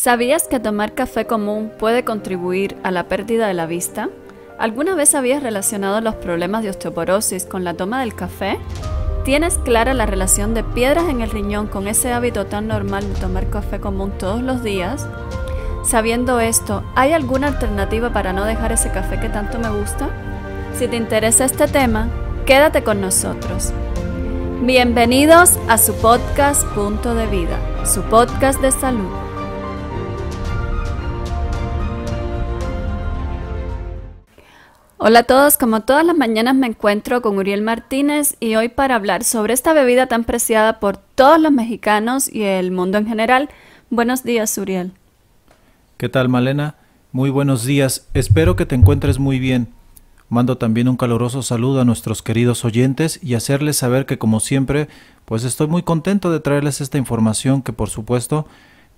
¿Sabías que tomar café común puede contribuir a la pérdida de la vista? ¿Alguna vez habías relacionado los problemas de osteoporosis con la toma del café? ¿Tienes clara la relación de piedras en el riñón con ese hábito tan normal de tomar café común todos los días? Sabiendo esto, ¿hay alguna alternativa para no dejar ese café que tanto me gusta? Si te interesa este tema, quédate con nosotros. Bienvenidos a su podcast Punto de Vida, su podcast de salud Hola a todos, como todas las mañanas me encuentro con Uriel Martínez y hoy para hablar sobre esta bebida tan preciada por todos los mexicanos y el mundo en general. Buenos días, Uriel. ¿Qué tal, Malena? Muy buenos días, espero que te encuentres muy bien. Mando también un caluroso saludo a nuestros queridos oyentes y hacerles saber que como siempre, pues estoy muy contento de traerles esta información que por supuesto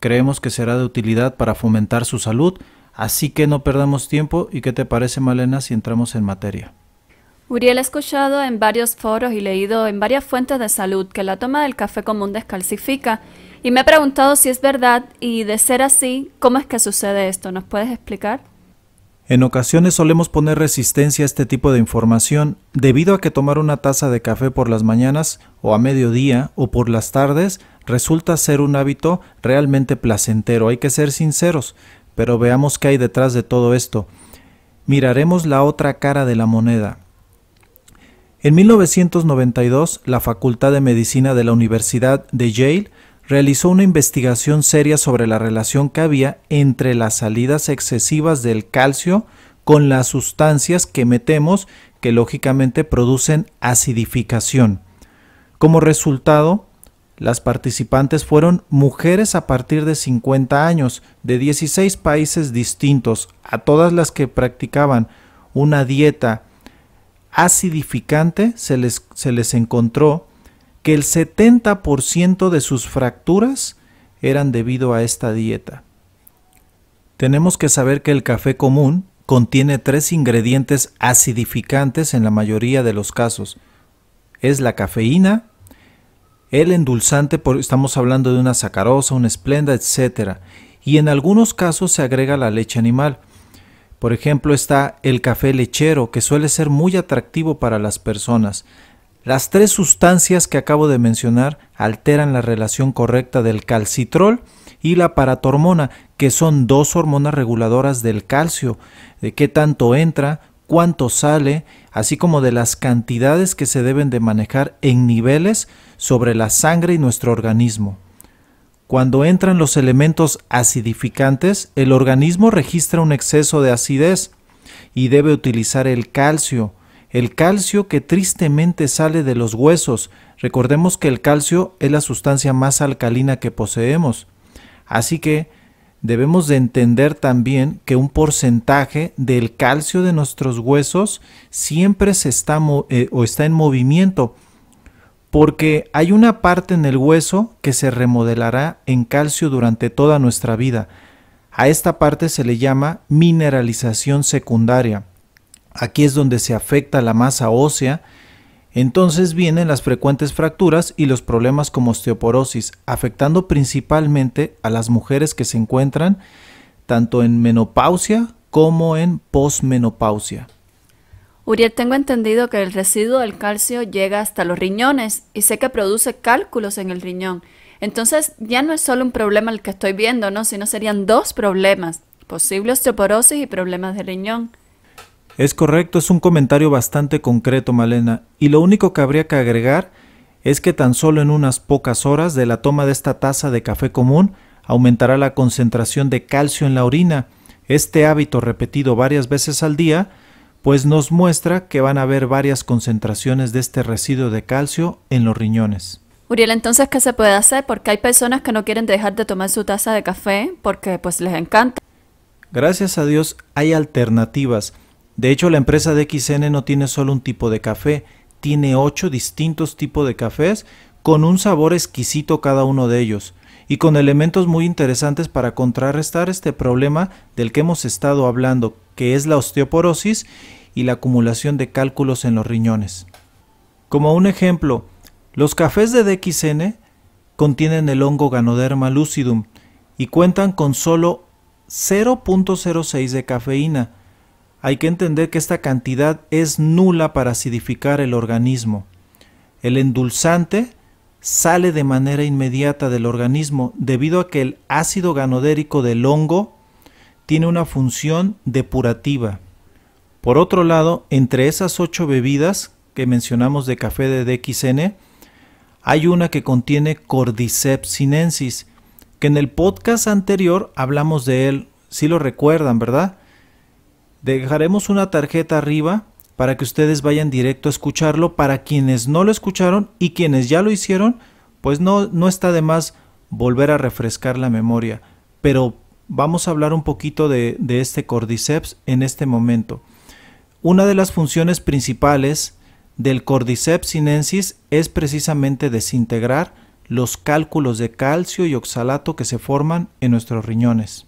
creemos que será de utilidad para fomentar su salud, Así que no perdamos tiempo y qué te parece Malena si entramos en materia. Uriel ha escuchado en varios foros y leído en varias fuentes de salud que la toma del café común descalcifica y me he preguntado si es verdad y de ser así, ¿cómo es que sucede esto? ¿Nos puedes explicar? En ocasiones solemos poner resistencia a este tipo de información debido a que tomar una taza de café por las mañanas o a mediodía o por las tardes resulta ser un hábito realmente placentero, hay que ser sinceros, pero veamos qué hay detrás de todo esto. Miraremos la otra cara de la moneda. En 1992, la Facultad de Medicina de la Universidad de Yale realizó una investigación seria sobre la relación que había entre las salidas excesivas del calcio con las sustancias que metemos que lógicamente producen acidificación. Como resultado, las participantes fueron mujeres a partir de 50 años de 16 países distintos, a todas las que practicaban una dieta acidificante se les, se les encontró que el 70% de sus fracturas eran debido a esta dieta. Tenemos que saber que el café común contiene tres ingredientes acidificantes en la mayoría de los casos. Es la cafeína, el endulzante, por, estamos hablando de una sacarosa, una esplenda, etc. Y en algunos casos se agrega la leche animal. Por ejemplo está el café lechero, que suele ser muy atractivo para las personas. Las tres sustancias que acabo de mencionar alteran la relación correcta del calcitrol y la paratormona, que son dos hormonas reguladoras del calcio, de qué tanto entra, cuánto sale, así como de las cantidades que se deben de manejar en niveles sobre la sangre y nuestro organismo. Cuando entran los elementos acidificantes, el organismo registra un exceso de acidez y debe utilizar el calcio, el calcio que tristemente sale de los huesos. Recordemos que el calcio es la sustancia más alcalina que poseemos. Así que debemos de entender también que un porcentaje del calcio de nuestros huesos siempre se está eh, o está en movimiento porque hay una parte en el hueso que se remodelará en calcio durante toda nuestra vida. A esta parte se le llama mineralización secundaria. Aquí es donde se afecta la masa ósea entonces vienen las frecuentes fracturas y los problemas como osteoporosis, afectando principalmente a las mujeres que se encuentran tanto en menopausia como en posmenopausia. Uriel, tengo entendido que el residuo del calcio llega hasta los riñones y sé que produce cálculos en el riñón. Entonces ya no es solo un problema el que estoy viendo, Sino serían dos problemas, posible osteoporosis y problemas de riñón. Es correcto, es un comentario bastante concreto, Malena, y lo único que habría que agregar es que tan solo en unas pocas horas de la toma de esta taza de café común aumentará la concentración de calcio en la orina. Este hábito repetido varias veces al día, pues nos muestra que van a haber varias concentraciones de este residuo de calcio en los riñones. Uriel, entonces, ¿qué se puede hacer? Porque hay personas que no quieren dejar de tomar su taza de café porque pues les encanta. Gracias a Dios hay alternativas. De hecho, la empresa de no tiene solo un tipo de café, tiene ocho distintos tipos de cafés con un sabor exquisito cada uno de ellos y con elementos muy interesantes para contrarrestar este problema del que hemos estado hablando, que es la osteoporosis y la acumulación de cálculos en los riñones. Como un ejemplo, los cafés de DXN contienen el hongo Ganoderma lucidum y cuentan con solo 0.06 de cafeína, hay que entender que esta cantidad es nula para acidificar el organismo. El endulzante sale de manera inmediata del organismo debido a que el ácido ganodérico del hongo tiene una función depurativa. Por otro lado, entre esas ocho bebidas que mencionamos de café de DXN, hay una que contiene Cordyceps sinensis, que en el podcast anterior hablamos de él, si lo recuerdan, ¿verdad? Dejaremos una tarjeta arriba para que ustedes vayan directo a escucharlo. Para quienes no lo escucharon y quienes ya lo hicieron, pues no, no está de más volver a refrescar la memoria. Pero vamos a hablar un poquito de, de este cordyceps en este momento. Una de las funciones principales del cordyceps sinensis es precisamente desintegrar los cálculos de calcio y oxalato que se forman en nuestros riñones.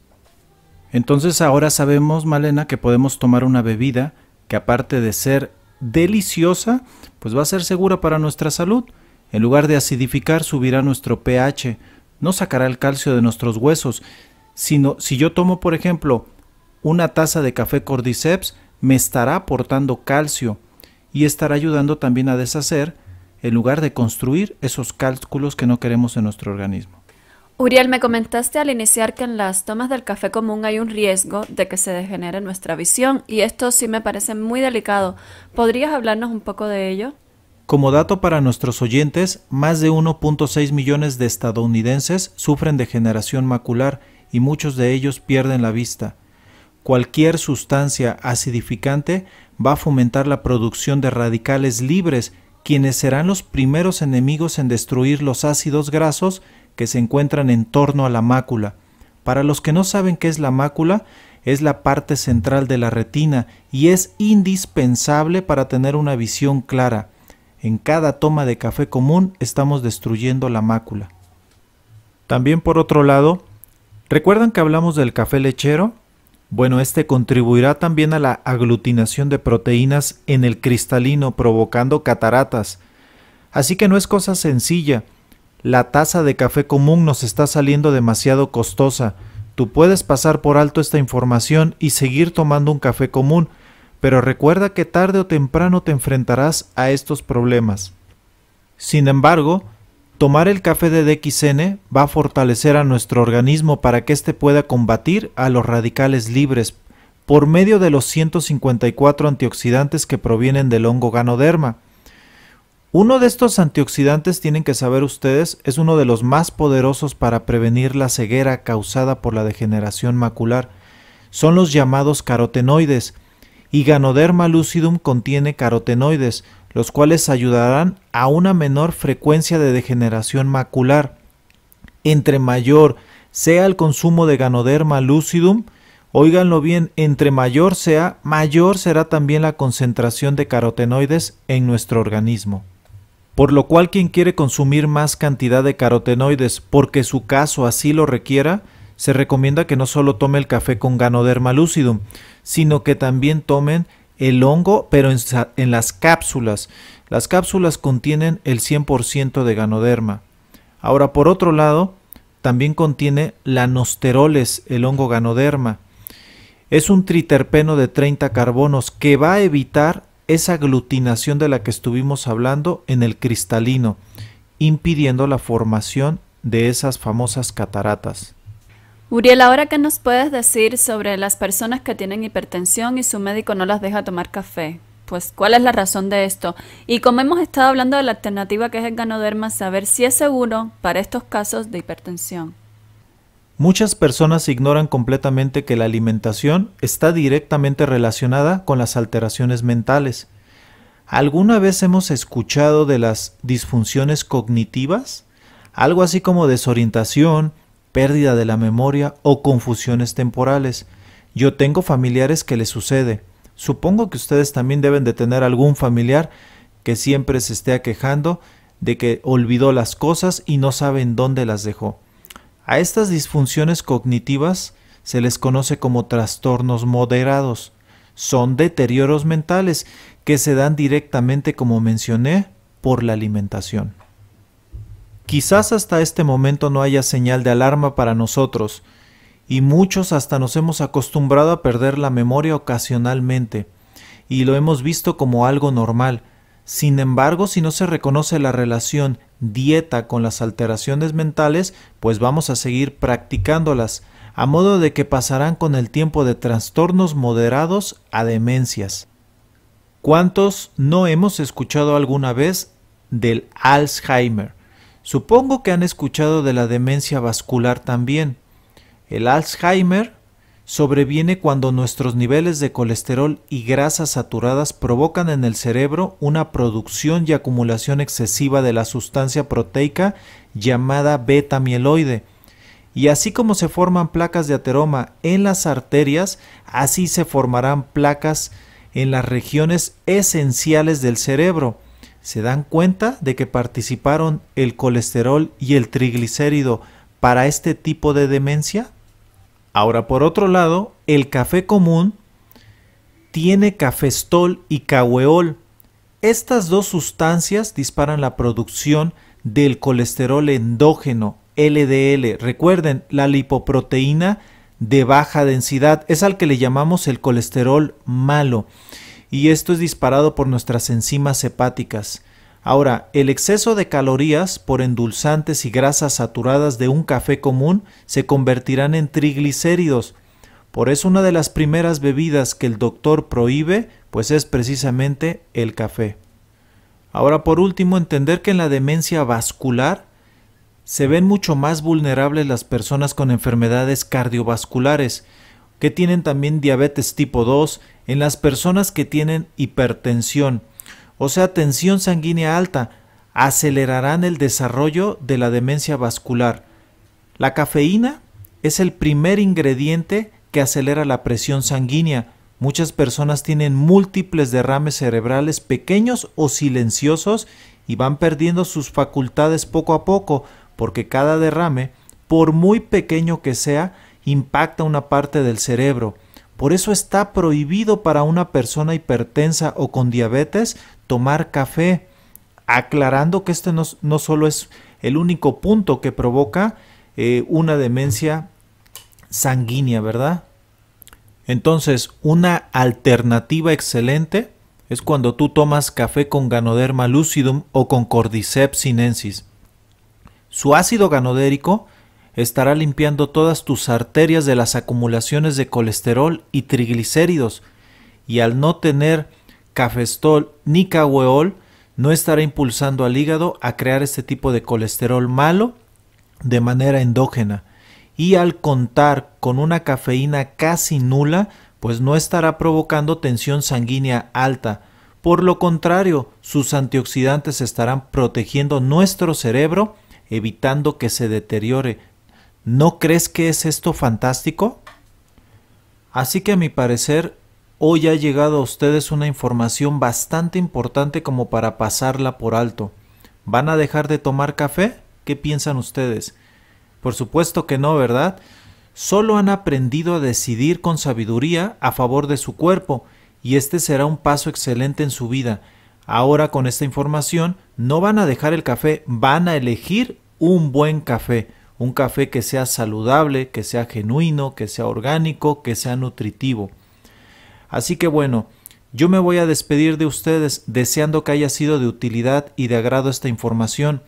Entonces ahora sabemos, Malena, que podemos tomar una bebida que aparte de ser deliciosa, pues va a ser segura para nuestra salud. En lugar de acidificar, subirá nuestro pH, no sacará el calcio de nuestros huesos. Sino, si yo tomo, por ejemplo, una taza de café cordyceps, me estará aportando calcio y estará ayudando también a deshacer, en lugar de construir, esos cálculos que no queremos en nuestro organismo. Uriel, me comentaste al iniciar que en las tomas del café común hay un riesgo de que se degenere nuestra visión y esto sí me parece muy delicado. ¿Podrías hablarnos un poco de ello? Como dato para nuestros oyentes, más de 1.6 millones de estadounidenses sufren degeneración macular y muchos de ellos pierden la vista. Cualquier sustancia acidificante va a fomentar la producción de radicales libres, quienes serán los primeros enemigos en destruir los ácidos grasos que se encuentran en torno a la mácula. Para los que no saben qué es la mácula, es la parte central de la retina y es indispensable para tener una visión clara. En cada toma de café común estamos destruyendo la mácula. También por otro lado, ¿recuerdan que hablamos del café lechero? Bueno, este contribuirá también a la aglutinación de proteínas en el cristalino provocando cataratas. Así que no es cosa sencilla, la taza de café común nos está saliendo demasiado costosa. Tú puedes pasar por alto esta información y seguir tomando un café común, pero recuerda que tarde o temprano te enfrentarás a estos problemas. Sin embargo, tomar el café de DXN va a fortalecer a nuestro organismo para que éste pueda combatir a los radicales libres por medio de los 154 antioxidantes que provienen del hongo ganoderma. Uno de estos antioxidantes tienen que saber ustedes, es uno de los más poderosos para prevenir la ceguera causada por la degeneración macular. Son los llamados carotenoides. Y Ganoderma lucidum contiene carotenoides, los cuales ayudarán a una menor frecuencia de degeneración macular. Entre mayor sea el consumo de Ganoderma lucidum, Óiganlo bien, entre mayor sea, mayor será también la concentración de carotenoides en nuestro organismo por lo cual quien quiere consumir más cantidad de carotenoides porque su caso así lo requiera, se recomienda que no solo tome el café con Ganoderma lucidum, sino que también tomen el hongo, pero en, las cápsulas. Las cápsulas contienen el 100% de Ganoderma. Ahora, por otro lado, también contiene lanosteroles, el hongo Ganoderma. Es un triterpeno de 30 carbonos que va a evitar esa aglutinación de la que estuvimos hablando en el cristalino, impidiendo la formación de esas famosas cataratas. Uriel, ahora qué nos puedes decir sobre las personas que tienen hipertensión y su médico no las deja tomar café. Pues, ¿cuál es la razón de esto? Y como hemos estado hablando de la alternativa que es el ganoderma, saber si es seguro para estos casos de hipertensión. Muchas personas ignoran completamente que la alimentación está directamente relacionada con las alteraciones mentales. ¿Alguna vez hemos escuchado de las disfunciones cognitivas? Algo así como desorientación, pérdida de la memoria o confusiones temporales. Yo tengo familiares que les sucede. Supongo que ustedes también deben de tener algún familiar que siempre se esté aquejando de que olvidó las cosas y no saben dónde las dejó. A estas disfunciones cognitivas se les conoce como trastornos moderados. Son deterioros mentales que se dan directamente, como mencioné, por la alimentación. Quizás hasta este momento no haya señal de alarma para nosotros, y muchos hasta nos hemos acostumbrado a perder la memoria ocasionalmente, y lo hemos visto como algo normal. Sin embargo, si no se reconoce la relación dieta con las alteraciones mentales, pues vamos a seguir practicándolas, a modo de que pasarán con el tiempo de trastornos moderados a demencias. ¿Cuántos no hemos escuchado alguna vez del Alzheimer? Supongo que han escuchado de la demencia vascular también. El Alzheimer sobreviene cuando nuestros niveles de colesterol y grasas saturadas provocan en el cerebro una producción y acumulación excesiva de la sustancia proteica llamada beta mieloide. Y así como se forman placas de ateroma en las arterias, así se formarán placas en las regiones esenciales del cerebro. ¿Se dan cuenta de que participaron el colesterol y el triglicérido para este tipo de demencia? Ahora, por otro lado, el café común tiene cafestol y caweol. Estas dos sustancias disparan la producción del colesterol endógeno, LDL. Recuerden, la lipoproteína de baja densidad es al que le llamamos el colesterol malo. Y esto es disparado por nuestras enzimas hepáticas. Ahora, el exceso de calorías por endulzantes y grasas saturadas de un café común se convertirán en triglicéridos. Por eso una de las primeras bebidas que el doctor prohíbe, pues es precisamente el café. Ahora, por último, entender que en la demencia vascular se ven mucho más vulnerables las personas con enfermedades cardiovasculares, que tienen también diabetes tipo 2, en las personas que tienen hipertensión, o sea tensión sanguínea alta, acelerarán el desarrollo de la demencia vascular. La cafeína es el primer ingrediente que acelera la presión sanguínea. Muchas personas tienen múltiples derrames cerebrales pequeños o silenciosos y van perdiendo sus facultades poco a poco porque cada derrame, por muy pequeño que sea, impacta una parte del cerebro. Por eso está prohibido para una persona hipertensa o con diabetes tomar café, aclarando que este no, no solo es el único punto que provoca eh, una demencia sanguínea, ¿verdad? Entonces, una alternativa excelente es cuando tú tomas café con Ganoderma lucidum o con Cordyceps sinensis. Su ácido ganodérico estará limpiando todas tus arterias de las acumulaciones de colesterol y triglicéridos, y al no tener cafestol ni cahueol, no estará impulsando al hígado a crear este tipo de colesterol malo de manera endógena. Y al contar con una cafeína casi nula, pues no estará provocando tensión sanguínea alta. Por lo contrario, sus antioxidantes estarán protegiendo nuestro cerebro, evitando que se deteriore ¿No crees que es esto fantástico? Así que a mi parecer, hoy ha llegado a ustedes una información bastante importante como para pasarla por alto. ¿Van a dejar de tomar café? ¿Qué piensan ustedes? Por supuesto que no, ¿verdad? Solo han aprendido a decidir con sabiduría a favor de su cuerpo, y este será un paso excelente en su vida. Ahora con esta información no van a dejar el café, van a elegir un buen café un café que sea saludable, que sea genuino, que sea orgánico, que sea nutritivo. Así que bueno, yo me voy a despedir de ustedes deseando que haya sido de utilidad y de agrado esta información.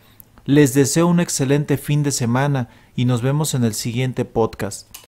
Les deseo un excelente fin de semana y nos vemos en el siguiente podcast.